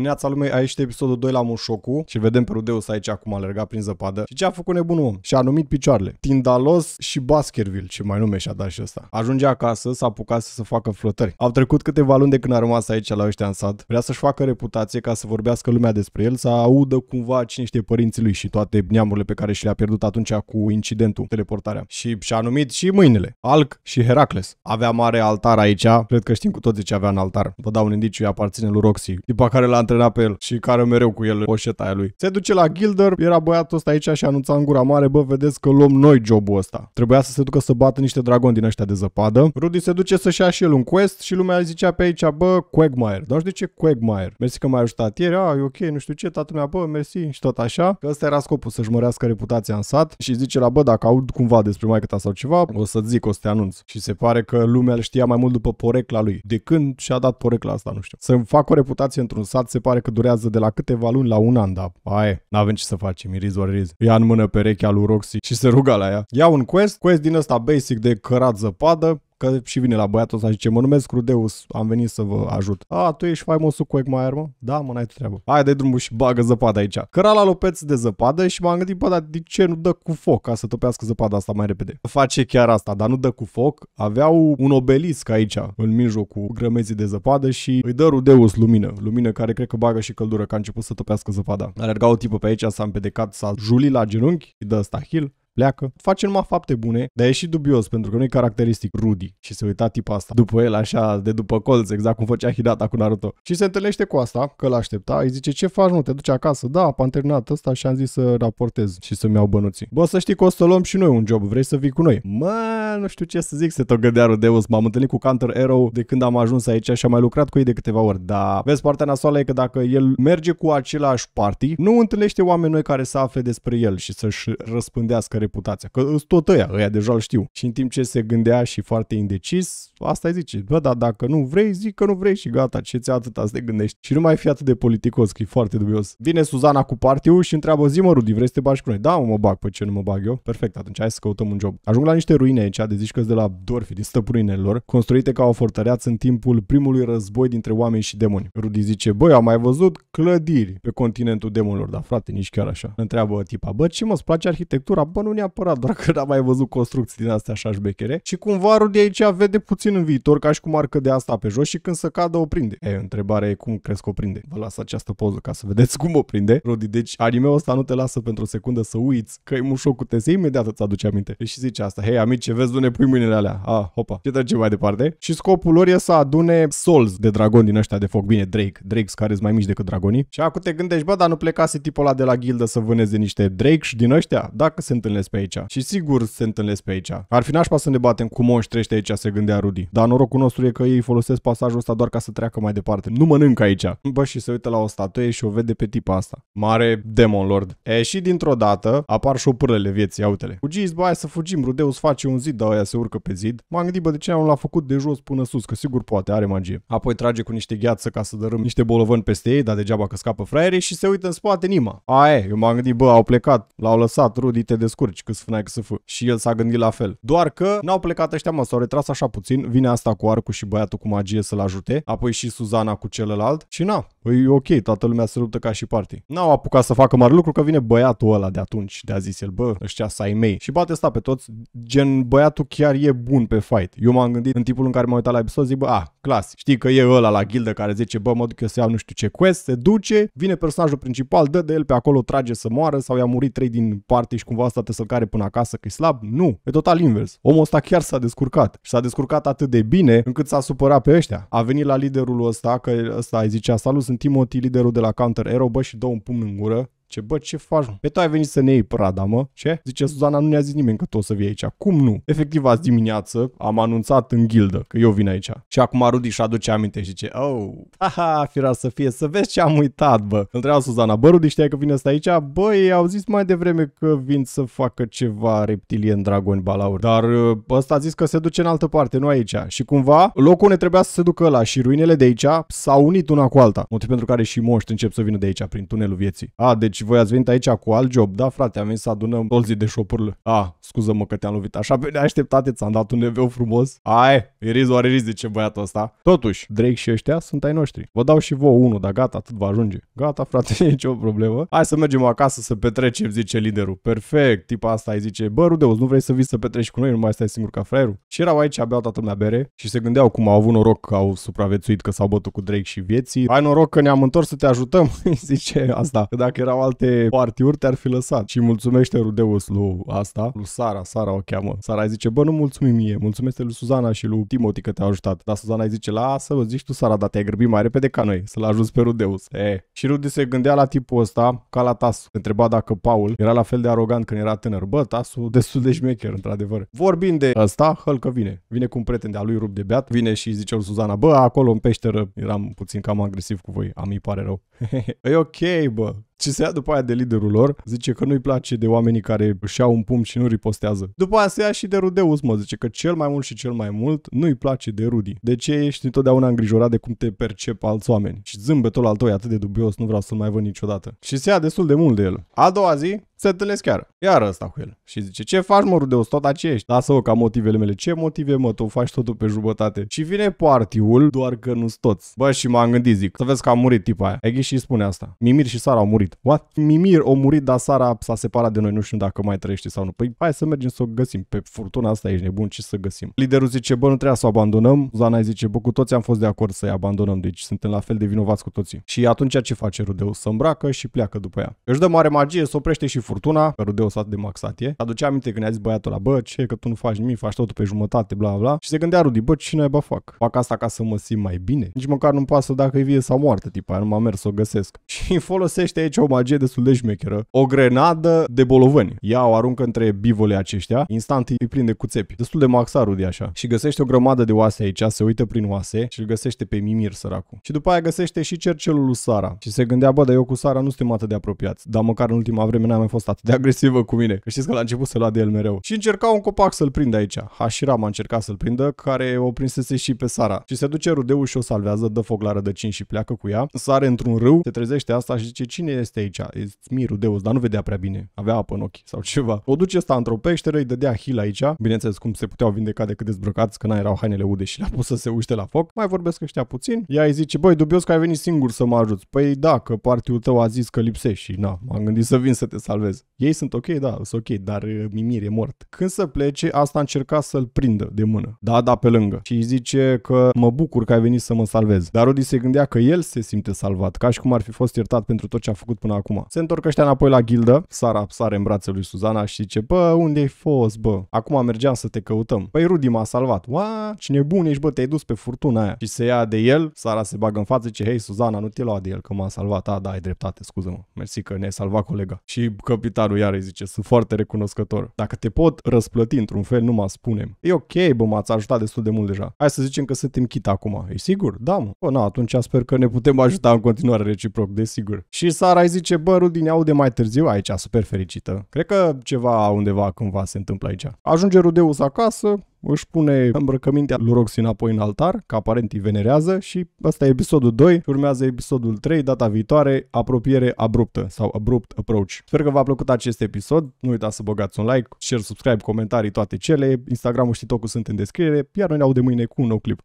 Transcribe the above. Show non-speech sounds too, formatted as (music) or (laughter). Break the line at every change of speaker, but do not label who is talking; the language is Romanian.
Neața lumei, aici este episodul 2 la Mușocu și vedem pe Rudeus aici acum alerga prin zăpadă. Și ce a făcut nebunul om? Și a numit picioarele. Tindalos și Baskerville, ce mai nume și-a dat și ăsta. Ajunge acasă, s-a apucat să se facă flotări. Au trecut câteva luni de când a rămas aici la ăștia în sat. Vrea să-și facă reputație ca să vorbească lumea despre el, să audă cumva cine știe părinții lui și toate neamurile pe care și le-a pierdut atunci cu incidentul, teleportarea. Și și-a numit și mâinile, Alc și Heracles. Avea mare altar aici, cred că știm cu toții ce avea în altar. Vă dau un indiciu, aparține lui Roxy, după care l-a antrenat pe el și care mereu cu el poșeta aia lui. Se duce la Gilder, era băiatul ăsta aici și anunța în gura mare, bă, vedeți că luăm noi jobul ăsta. Trebuia să se ducă să bată niște dragoni din ăștia de zăpadă. Rudy se duce să-și ia și el un quest și lumea zicea pe aici, bă, Quagmire. Dar de ce Quagmire? Mersi că m-ai ajutat ieri, a, e ok, nu știu ce, tatăl meu, bă, mersi și tot așa. Că ăsta era scopul, să-și mărească reputația în sat și zice la, bă, dacă aud cumva despre mai ta sau ceva, o să zic, o să te anunț. Și se pare că lumea îl știa mai mult după porecla lui. De când și-a dat porecla asta, nu știu. Să-mi fac o reputație într-un sat se pare că durează de la câteva luni la un an, dar aia, n-avem ce să facem, iriz or riz. Ia în mână perechea lui Roxy și se ruga la ea. Ia un quest, quest din ăsta basic de cărat zăpadă, Că și vine la băiatul ăsta și zice, mă numesc Rudeus, am venit să vă ajut. A, tu ești faimosul Quagmire, mă? Da, mă, n-ai treabă. Hai, de drumul și bagă zăpada aici. Căra la lopeț de zăpadă și m-am gândit, bă, dar de ce nu dă cu foc ca să topească zăpada asta mai repede? Face chiar asta, dar nu dă cu foc. Aveau un obelisc aici, în mijlocul grămezii de zăpadă și îi dă Rudeus lumină. Lumină care cred că bagă și căldură, că a început să topească zăpada. Alerga o tipă pe aici, s-a împedecat, s-a juli la genunchi, îi dă heal pleacă. Face numai fapte bune, dar e și dubios pentru că nu e caracteristic Rudy și se uita tipa asta după el așa de după colț, exact cum făcea Hidata cu Naruto. Și se întâlnește cu asta, că l-aștepta, îi zice ce faci, nu te duci acasă, da, am terminat ăsta și am zis să raportez și să-mi iau bănuții. Bă, să știi că o să luăm și noi un job, vrei să vii cu noi? Mă, nu știu ce să zic, se tot gândea Rudeus, m-am întâlnit cu Counter Arrow de când am ajuns aici și am mai lucrat cu ei de câteva ori, da. Vezi, partea nasoală e că dacă el merge cu același party, nu întâlnește oameni noi care să afle despre el și să-și răspândească reputația, că sunt tot ăia, ăia deja îl știu. Și în timp ce se gândea și foarte indecis, asta îi zice, bă, dar dacă nu vrei, zic că nu vrei și gata, ce ți atâta să te gândești. Și nu mai fi atât de politicos, că e foarte dubios. Vine Suzana cu partiu și întreabă, zi mă, Rudy, vrei să te bagi cu noi? Da, mă, mă bag, pe ce nu mă bag eu? Perfect, atunci hai să căutăm un job. Ajung la niște ruine aici, de zici că de la Dorfi, din lor, construite ca o fortăreață în timpul primului război dintre oameni și demoni. Rudi zice, băi, am mai văzut clădiri pe continentul demonilor, dar frate, nici chiar așa. Întreabă tipa, bă, ce mă, îți place arhitectura? Bă, nu neapărat, doar că n-am mai văzut construcții din astea așa șbechere. Și cumva de aici vede puțin în viitor, ca și cum ar cădea asta pe jos și când se cadă o prinde. E, întrebarea e cum crezi că o prinde. Vă las această poză ca să vedeți cum o prinde. Rodi, deci anime ăsta nu te lasă pentru o secundă să uiți că e mușo cu tese, imediat îți aduce aminte. Și zice asta, hei amici, vezi unde pui mâinile alea? Ah, hopa, ce trece mai departe? Și scopul lor e să adune souls de dragon din ăștia de foc. Bine, Drake, Drake care sunt mai mici decât dragonii. Și acum te gândești, bă, dar nu plecase tipul ăla de la ghildă să vâneze niște Drake și din ăștia? Dacă se întâlnesc întâlnesc pe aici. Și sigur se întâlnesc pe aici. Ar fi nașpa să ne batem cu moș trește aici, se gândea Rudy. Dar norocul nostru e că ei folosesc pasajul ăsta doar ca să treacă mai departe. Nu mănânc aici. Bă, și se uită la o statuie și o vede pe tipa asta. Mare demon lord. E și dintr-o dată apar șopârlele vieții, autele. Fugiți, bă, să fugim, Rudeus face un zid, dar aia se urcă pe zid. M-am gândit, bă, de ce nu l-a făcut de jos până sus, că sigur poate, are magie. Apoi trage cu niște gheață ca să dărâm niște bolovan peste ei, dar degeaba că scapă fraierii și se uită în spate Nima. Aia, eu m-am gândit, bă, au plecat, l-au lăsat, Rudy, te descurc încurci, că spuneai că să fă. Și el s-a gândit la fel. Doar că n-au plecat ăștia, mă, s-au retras așa puțin, vine asta cu arcul și băiatul cu magie să-l ajute, apoi și Suzana cu celălalt și na, e păi ok, toată lumea se luptă ca și party. N-au apucat să facă mare lucru că vine băiatul ăla de atunci, de a zis el, bă, ăștia sa mei. Și bate sta pe toți, gen băiatul chiar e bun pe fight. Eu m-am gândit în tipul în care m-am uitat la episod, zic, bă, a, ah, clas, știi că e ăla la gildă care zice, bă, mă duc eu să iau nu știu ce quest, se duce, vine personajul principal, dă de el pe acolo, trage să moară sau i-a murit trei din parte și cumva asta te să-l care până acasă că e slab? Nu, e total invers. Omul ăsta chiar s-a descurcat și s-a descurcat atât de bine încât s-a supărat pe ăștia. A venit la liderul ăsta, că ăsta îi zicea, salut, sunt Timothy, liderul de la Counter Aero, bă, și dă un pumn în gură ce bă, ce faci? Pe tu ai venit să ne iei prada, mă? Ce? Zice, Suzana, nu ne-a zis nimeni că tu o să vii aici. Cum nu? Efectiv, azi dimineață am anunțat în gildă că eu vin aici. Și acum Rudi și aduce aminte și zice, oh, haha, fira să fie, să vezi ce am uitat, bă. Întreabă Suzana, bă, Rudi, știai că vine asta aici? Băi, au zis mai devreme că vin să facă ceva reptilien, dragoni, balauri. Dar ă, ăsta a zis că se duce în altă parte, nu aici. Și cumva, locul ne trebuia să se ducă la și ruinele de aici s-au unit una cu alta. Motiv pentru care și moști încep să vină de aici, prin tunelul vieții. A, deci voi ați venit aici cu alt job. Da, frate, am venit să adunăm tolzii de șopurile. A, scuză-mă că te-am lovit. Așa pe neașteptate ți-am dat un neveu frumos. Ai, iriz oare iriz de ce băiatul ăsta. Totuși, Drake și ăștia sunt ai noștri. Vă dau și vouă unul, dar gata, atât va ajunge. Gata, frate, (laughs) nicio problemă. Hai să mergem acasă să petrecem, zice liderul. Perfect, tipa asta îi zice, bă, rudeus, nu vrei să vii să petreci cu noi, nu mai stai singur ca fraierul. Și erau aici, abia toată lumea bere și se gândeau cum au avut noroc că au supraviețuit, că s-au bătut cu Drake și vieții. Ai noroc că ne-am întors să te ajutăm, (laughs) zice asta. Că dacă erau alte partiuri te-ar fi lăsat. Și mulțumește Rudeus lui asta, lui Sara, Sara o cheamă. Sara îi zice, bă, nu mulțumim mie, mulțumesc lui Suzana și lui Timoti că te-a ajutat. Dar Suzana îi zice, lasă, vă zici tu, Sara, dar te-ai grăbit mai repede ca noi, să-l ajuns pe Rudeus. E. Eh. Și Rude se gândea la tipul ăsta, ca la Tasu. Întreba dacă Paul era la fel de arogant când era tânăr. Bă, Tasu, destul de șmecher, într-adevăr. Vorbind de ăsta, că vine. Vine cu un prieten de-a lui, rup de beat, vine și zice lui Suzana, bă, acolo în peșteră eram puțin cam agresiv cu voi, am îi pare rău. (laughs) e ok, bă, și se ia după aia de liderul lor, zice că nu-i place de oamenii care își iau un pumn și nu ripostează. După aia se ia și de Rudeus, mă, zice că cel mai mult și cel mai mult nu-i place de Rudy. De ce ești întotdeauna îngrijorat de cum te percep alți oameni? Și zâmbetul al tău e atât de dubios, nu vreau să-l mai văd niciodată. Și se ia destul de mult de el. A doua zi, se întâlnesc chiar. Iar ăsta cu el. Și zice, ce faci mă rude, tot ce ești? Lasă-o ca motivele mele. Ce motive mă, tu faci totul pe jumătate. Și vine partiul, doar că nu toți. Bă, și m-am gândit, zic, să vezi că a murit tipa aia. Eghi și spune asta. Mimir și Sara au murit. What? Mimir o murit, dar Sara s-a separat de noi, nu știu dacă mai trăiește sau nu. Păi hai să mergem să o găsim. Pe furtuna asta ești nebun, ce să găsim. Liderul zice, bă, nu trebuie să o abandonăm. Zana zice, bă, cu toți am fost de acord să-i abandonăm, deci suntem la fel de vinovați cu toții. Și atunci ce face Rudeu? Să îmbracă și pleacă după ea. Își dă mare magie, se oprește și furtuna, rudeu sat de maxatie. Aducea aminte când i-a zis băiatul la bă, ce, că tu nu faci nimic, faci totul pe jumătate, bla bla. Și se gândea Rudi, bă, ce naiba fac? Fac asta ca să mă simt mai bine? Nici măcar nu-mi pasă dacă e vie sau moarte, tipa, nu m-am mers să o găsesc. (laughs) Și folosește aici o magie destul de șmecheră. O grenadă de bolovani. Ea o aruncă între bivole aceștia, instant îi prinde cu țepi. Destul de maxar Rudi așa. Și găsește o grămadă de oase aici, se uită prin oase și îl găsește pe Mimir săracul. Și după aia găsește și cercelul lui Sara. Și se gândea, bă, dar eu cu Sara nu suntem atât de apropiați, dar măcar în ultima vreme n-am mai fost fost atât de agresivă cu mine, că știți că la început se lua de el mereu. Și încerca un copac să-l prindă aici. Hashiram a încercat să-l prindă, care o prinsese și pe Sara. Și se duce rudeu și o salvează, dă foc la rădăcini și pleacă cu ea. Sare într-un râu, se trezește asta și zice cine este aici? Ești mi rudeus, dar nu vedea prea bine. Avea apă în ochi sau ceva. O duce asta într-o peșteră, îi dădea hil aici. Bineînțeles cum se puteau vindeca decât dezbrăcați, că n-erau hainele ude și le-a pus să se uște la foc. Mai vorbesc ăștia puțin. Ea îi zice, băi, dubios că ai venit singur să mă ajuți. Păi da, că partiul tău a zis că lipsești și na, m-am gândit să vin să te salvez vezi. Ei sunt ok, da, sunt ok, dar uh, Mimir e mort. Când să plece, asta încerca să-l prindă de mână. Da, da, pe lângă. Și îi zice că mă bucur că ai venit să mă salvezi. Dar Rudy se gândea că el se simte salvat, ca și cum ar fi fost iertat pentru tot ce a făcut până acum. Se întorc ăștia înapoi la gildă, Sara sare în brațele lui Suzana și zice, bă, unde ai fost, bă? Acum mergeam să te căutăm. Păi Rudy m-a salvat. Ua, ce nebun ești, bă, te-ai dus pe furtuna aia. Și se ia de el, Sara se bagă în față, zice, hei, Suzana, nu te lua de el, că m-a salvat. A, da, ai dreptate, scuză-mă. Mersi că ne-ai salvat colega. Și că Capitanul iar zice, sunt foarte recunoscător. Dacă te pot răsplăti într-un fel, nu mă spunem. E ok, bă, m-ați ajutat destul de mult deja. Hai să zicem că suntem chit acum. E sigur? Da, mă. Bă, na, atunci sper că ne putem ajuta în continuare reciproc, desigur. Și Sara îi zice, bă, Rudine, aude mai târziu aici, super fericită. Cred că ceva undeva cândva se întâmplă aici. Ajunge Rudeus acasă, își pune îmbrăcămintea lui Roxy înapoi în altar, că aparent îi venerează și asta e episodul 2, urmează episodul 3, data viitoare, apropiere abruptă sau abrupt approach. Sper că v-a plăcut acest episod, nu uitați să băgați un like, share, subscribe, comentarii, toate cele, Instagram-ul și TikTok-ul sunt în descriere, iar noi ne audem mâine cu un nou clip.